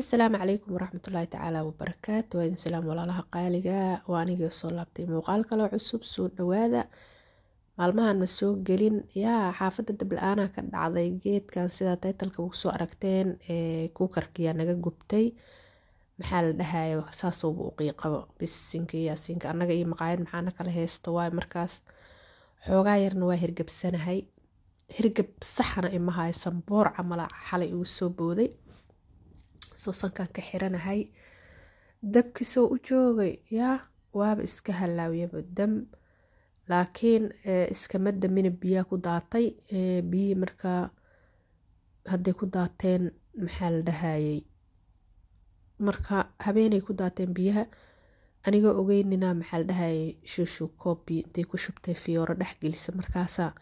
assalaamu calaykum waraxmatullaahi tacaala wabarakaatu waa salaam walaalaha qaaliga waa anigii soo laabtay muuqaal kaloo cusub soo dhowaada maalmahan ma soo gelin yaa xaafadda dabla-aanaa ka dhacday geedkan sidaa taytalka ugu soo aragteen ee kuukarkiyaa naga gubtay maxaa la dhahaya saasooba uqiiqaba bisinka yaasiinka annaga iyo maqaayad maxaana kala heysta waay markaas xoogaa yarna waa hirgabsanahay hirgab saxana imahayo sanboor camala xalay igu soo booday soo sankaan ka xiranahay dabkii u joogay yaa waaba iska halaawyaba dam laakiin eh, iskama damina biyaa ku daatay eh, biyihii markaa hadday ku daateen maxaa la dhahayay marka habeenay ku daateen biyaha anigoo ogeynina maxaa la dhahayay shushuu koobi intay ku shubtay fiyooro dhexgelisa markaasaa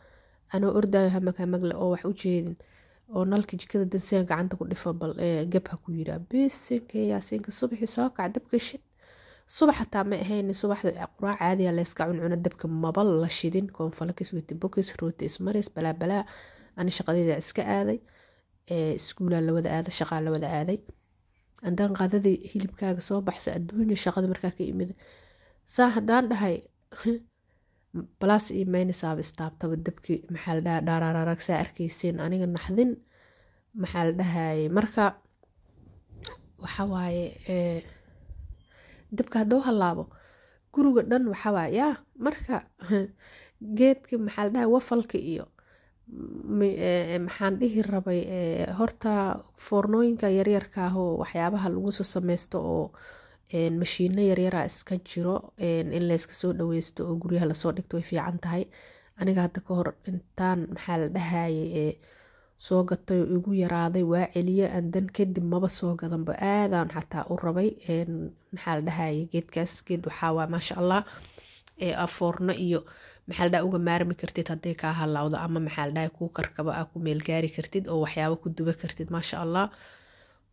anoo ordayo hamakaa magle oo wax u jeedin oo nalka jikada dansiga gacanta ku dhifo bal gabha ku yiraa bisinkayaasiinka subaxii soo kac dabka shid subax hataa ma ahayn subaxda quraac caadiya ah layska cuncuna dabka mabal la shidin koonfalakis witi bokis ismaris balaa ani shaqadeyda iska aaday iskuulaa lawada aada shaqaa lawada aaday andaan qadadii hilibkaaga soo baxsa adduunya shaqada markaa ka imid saa haddaan dhahay balas iyo maynasaaba istaabtaba dabki maxaa la dhaha saa arkeysiin aniga naxdin maxaa la dhahaye marka waxawaaye dabka hadduu halaabo guriga dhan waxawaaye yaa marka geedka maxaa la dhahay wafalka iyo maxaan dhihi rabay horta foornooyinka yaryarka waxyaabaha lagu sasameysto oo mashiino yaryaraa iska jiro in layska soo dhaweysto oo guryaha lasoo dhigto way fiican tahay aniga hadda ka hor intaan maxaa la dhahayay ee soo gatay oo igu yaraaday waa celiye andan kadib maba soo gadanba aadaan xataa u rabay maxaa la dhahayay geedkaas geed waxaa waa maasha allah afoorno iyo maxaa la dhaha uga maarmi kartid hadday kaa halaawdo ama maxaa la dhahay kuu karkaba ah ku meelgaari kartid oo waxyaabo ku duba kartid maasha allah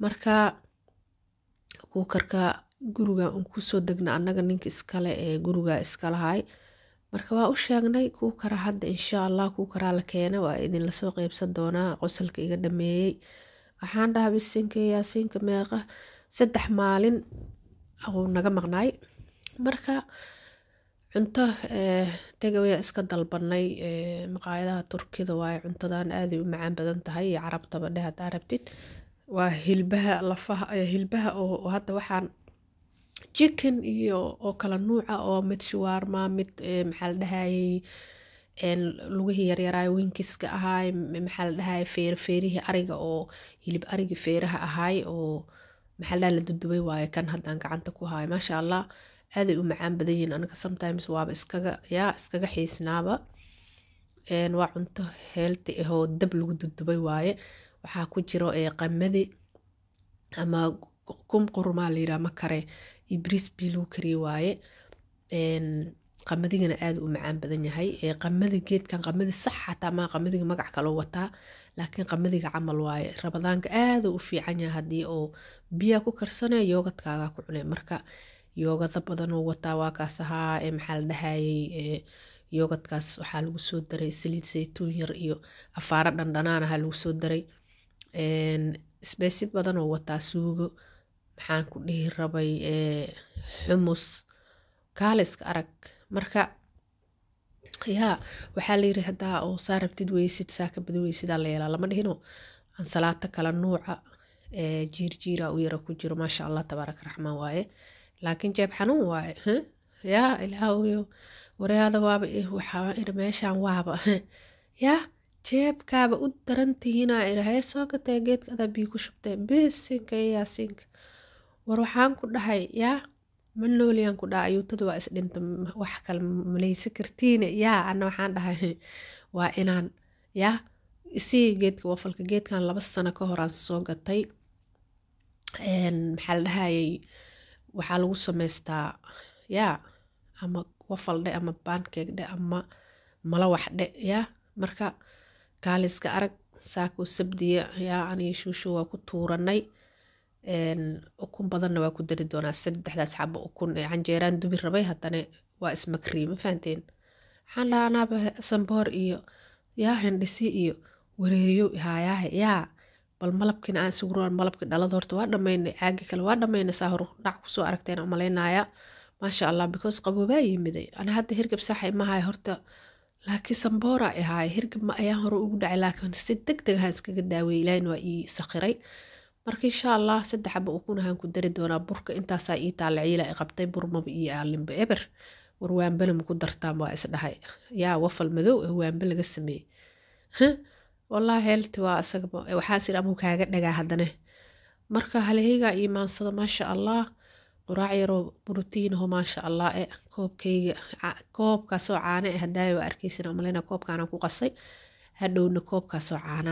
marka kuu karka gurigan un kusoo degna anaga ninka iskale ee gurigaa iskalahay marka waa u sheegnay kuu kara hadda insha allah kuu karaa la keena waa idinla soo qeybsan doonaa qosalka iga dhameeyey waxaan dhaha bisinka yaasiinka meeqa saddex maalin uu naga maqnaay marka cunto eh, tagawaya iska dalbanay eh, maqaayadaha turkida waaye cuntadan aaday u macaan badan tahay iyo carabtaba dheh haddaa waa hilbaha lafaha eh, hilbaha oo hadda waxaan chicken iyo oo kala nuuca ah oo mid shawaarma mid eh, maxaa eh, lugihii yaryaraay winkiska ahaay maxaa la ariga oo hilib arigi feeraha ahaay oo maxaa la dhaha waaye kan haddaan gacanta ku haay maasha allah aaday u macaan badan yihiin aniga sometimes waaba iskaga yaa iskaga xiisnaaba waa cunto heelti ah oo dab lagu dudubay waaye waxaa ku jiro eh, qamadi ama qum qurumaa la yidhaha makare iyo brisby lagu kariye waaye qamadigana aada u macaan badan yahay qamadi geedkan qamadi sax xataa maa qamadiga magac kaloo wataa laakiin qamadiga camal waaye rabadaanka aada u fiican yahay haddii oo biyaa ku karsanaya yoogadkaagaa ku cunay marka yoogada badanoo wataa waa kaas ahaa maxaa la dhahayey yoogadkaas waxaa lagu soo daray saliid saytuun yar iyo afaaro dhandhanaan ahaa lagu soo daray sbeysi badanoo wataa suugo maxaan ku dhihi rabay eh, xumus kaaliska arag marka yaa waxaa layiri haddaa oo saa rabtid weysid saa ka weysidaa la yeelaa lama dhihino ansalaato kala nuuca eh, jiirjiira u yara ku jiro maasha allah tabaaraka raxmaan waaye laakiin jeeb xanuun waaye yaa ilaahayo waraada waaba eh, meeshaan waaba yaa jeebkaaba u darantihiina irahee soo gatee geedka adabii ku shubtee bisinka iyo yaasiinka war waxaan ku dhahay yaa ma nooliyaan ku dhaha ayuutada waa isdhinta wax kale malaysa kartiine yaa ana waxaan dhahay waa inaan yaa isii geedka wafalka geedkan laba sano ka horaan soo gatay maxaa la dhahayay waxaa lagu samaystaa yaa ama wafal dhe ama baankeeg dhe ama malawax dhe yaa marka kaaliska arag saakoo sabdiya yaa aniga shuushu waa ku tuuranay ukun badanna waa ku dari doonaa saddexdaas xabo ukun ee canjeeraan dubi rabay haddana waa ismakriye ma fahanteen waxaan lahaa anaaba sanboor iyo yaa hindhisi iyo wareeriyo haayaahe yaa bal malabkiina aan siguroan malabkii dhalada horta waa dhammaynay caagi kale waa dhammaynay saa hor kusoo aragteen umalaynaya maasha allah because qaboobaa yimiday ana hadda hirgab saaxa imahay horta laakiin samboora ahaay hirgab ma ayaan hore ugu dhacay laakiin si deg deg ahaan iskaga daaweyey ilaahina waa ii sakhiray marka insha allah saddex xaba ukunahaan ku dari doonaa burka intaasaa ii taalla ciila i qabtay burmaba iyo aalinba eber war waanbale maku dartaan waa isdhahay yaa wafal madow ah waanbe laga sameeyey walaahi heelti waa isagaba waxaas ir amuu kaaga dhagaa haddane marka halihaygaa iimaansada maasha allah quraac yaroo brotiinaho maasha allah e koobkayga koobkaasoo caana e hadaayo waa arkeysan maleyna koobkaanaan ku qasay hadhowna koobkaasoo caana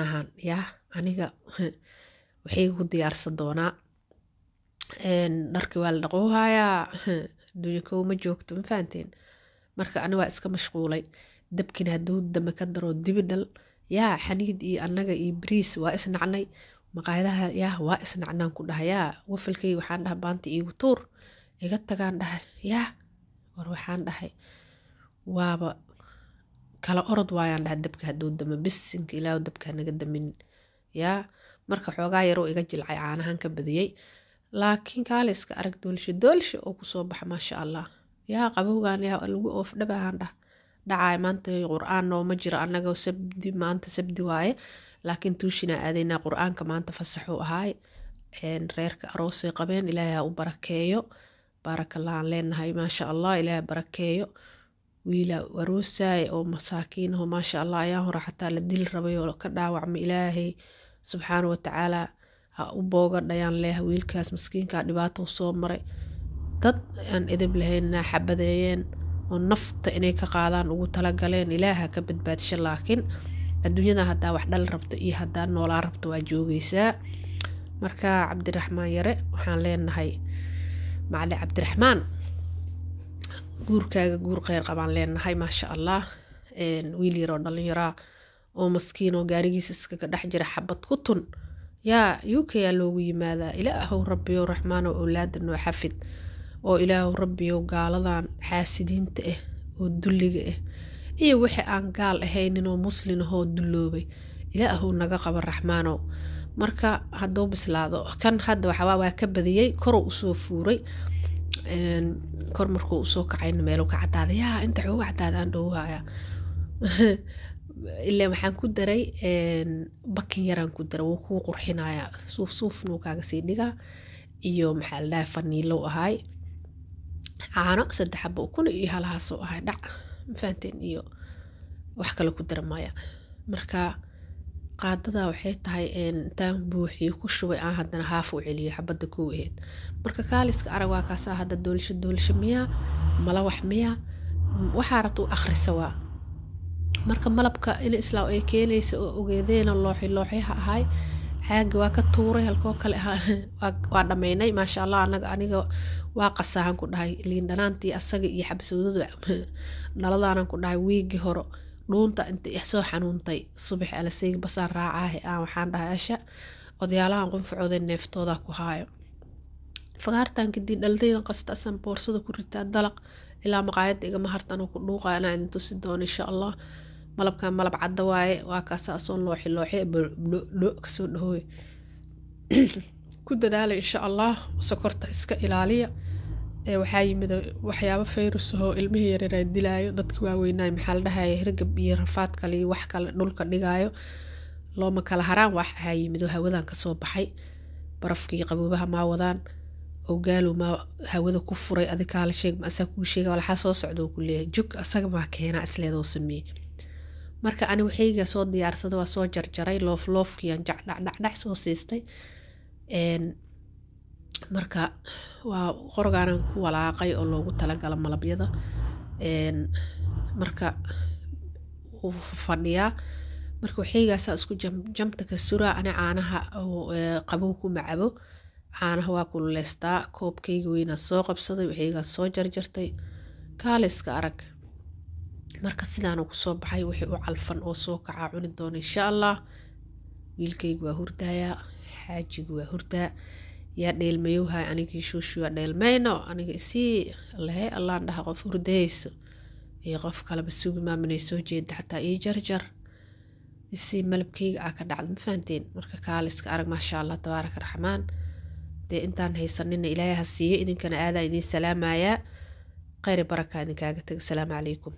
yaa aniga waxaygu diyaarsan doonaa dharkii waa la dhaqou haayaa aduunya kow ma joogto ma fahanteen marka ani waa iska mashquulay dabkina haduu dame ka daro dibi dhal yaa xaniid iyo annaga iyo bariis waa isnacnay maqaayadaha yaah waa isnacnaan ku dhaha yaa wafalkay waxaan dhaha baanta iigu tuur iga tagaan dhahay yaah war waxaan dhahay waaba kala orod waayaan dhaha dabka hadduu dame bisinka ilaahu dabkaa naga damin yaa marka xoogaa yaruu iga jilcay caanahan ka badiyey laakiin kaale iska arag doolshe doolshe oo kusoo baxa maasha allah yaa qabowgan yaa lagu oofdhabaaan dhah dhacaay maanta qur-aan nooma jiro annaga sabdi maanta sabdi waaye laakiin tuushina aadaynaa quraanka maanta fasaxuu ahaay reerka aroosay qabeen ilaaha u barakeeyo baarakallaan leenahay maasha allah ilaaha barakeeyo wiila aroosaaye oo masaakiinaho maasha allah ayaa hora xataa la dil rabayoo ka dhaawacmay ilaahay subxaana watacaalaa ha u booga dhayaan leh wiilkaas maskiinkaa dhibaata usoo maray dad aan edab lahaynna xabadeeyeen oo nafta inay ka qaadaan ugu talagaleen ilaaha ka badbaadisha laakiin adduunyada haddaa wax dhal rabto iyo haddaa noolaa rabto waa joogaysaa marka cabdiraxmaan yare waxaan leenahay macali cabdiraxmaan guurkaaga guur kheyr qabaan leenahay maasha allah wiil yaroo dhallinyaraa oo maskiin oo gaarigiisa iskaga dhex jira xabad ku tun yaa uk loogu yimaadaa ilaahow rabbiyow raxmaanow owlaada noo xafid oo ilaahow rabbiyow gaaladan xaasidiinta ah oo dulliga ah iyo wixii aan gaal ahayninoo muslin ahoo dulloobay ilaahow naga qaba raxmaanow marka hadduu bislaado kan hadda waxawaa waa ka badiyey koruu usoo fuuray kor markuu usoo kacayna meeluu ka cadaaday yaa inta xooga cadaada aan dhowhaya ila waxaan ku daray bakin yaraan ku daray wuu kuu qurxinaya suuf suufnuu kaaga sii dhigaa iyo maxaa la dhahay faniilow caano saddex xaba ukun iyo halahaasoo ahay dhac mafahanteen iyo wax kale ku dara marka qaadada waxay tahay intaan buuxiyo ku shubay aan haddana haaf u celiyo xabadda kuu aheyd marka kaaliska arag waa kaasaa hadda doolasho doolasho miyaa mala wax miyaa waxaa rabta u akhrisa waa marka malabka in islaaw ay keenaysa oo ogeedeena looxi looxyaha ahay caagi waa ka tuuray halkoo kale ahaa waa dhammaynay maasha allah anaga aniga waa qasahan ku dhahay liin dhanaantii asaga iyo xabsowdada dhaladaanan ku dhahay wiigii hore dhuunta inta soo xanuuntay subax alaseyg basaan raacaahe aan waxaan dhahay asha odayaalahan qunfacooda neeftooda ku haayo fagaartan kadib dhaldaydan qasta asaan boorsada ku ritaa dalaq ilaa maqaayadda igama hartan ku dhuuqaa inaa idin tusi doono insha allah malabka malab cadda waaye waa kaasaasoo looxi looxe dho kasoo dhahooy ku dadaala insha allah sokorta iska ilaaliya waxaa yimid waxyaabo fayrusahoo ilmihii yareeraa dilaayo dadka waaweynaayo maxaa la dhahaya hirgab iyo rafaad wax kale dhulka dhigaayo looma kala haraan wax ahaa yimid hawadan kasoo baxay barafkii qaboobaha maa wadaan oo maa hawada ku furay adikaala sheeg ma asaa kuu sheega walxaa soo socda oo jug asaga maa keenaa isleedoo sameeye marka ani waxayga soo diyaarsada waa soo jarjaray loof loofloofkiian jacdhacdhacdhac soo siistay marka waa qorgaanan ku walaaqay oo loogu talagala malabyada marka fadhiyaa marka waxaygaasaa isku jamta ka suraa ani caanaha qabow kuma cabo caanaha waa kululeystaa koobkayga weynaa soo qabsaday waxaygaan soo jarjartay kaaliska arag marka sidaanu kusoo baxay wixii u calfan oo soo kacaa cuni doona insha allah wiilkaygu waa hurdayaa xaajigu waa hurdaa yaa dheelmayoha anigii shuushuya dheelmayno aniga isii lehe allaan dhaha qof hurdayayso iyo qof kaleba sugi maaminay soo jeeda xataa ii jarjar isii malabkayga aa ka dhacda ma fahanteen marka kaaliska arag maasha allah tabaaraka raxmaan dee intaan haysanina ilaahay ha siiyo idinkana aadaa idiin salaamayaa kheyr baraka idinkaaga tag asalaamu calaykum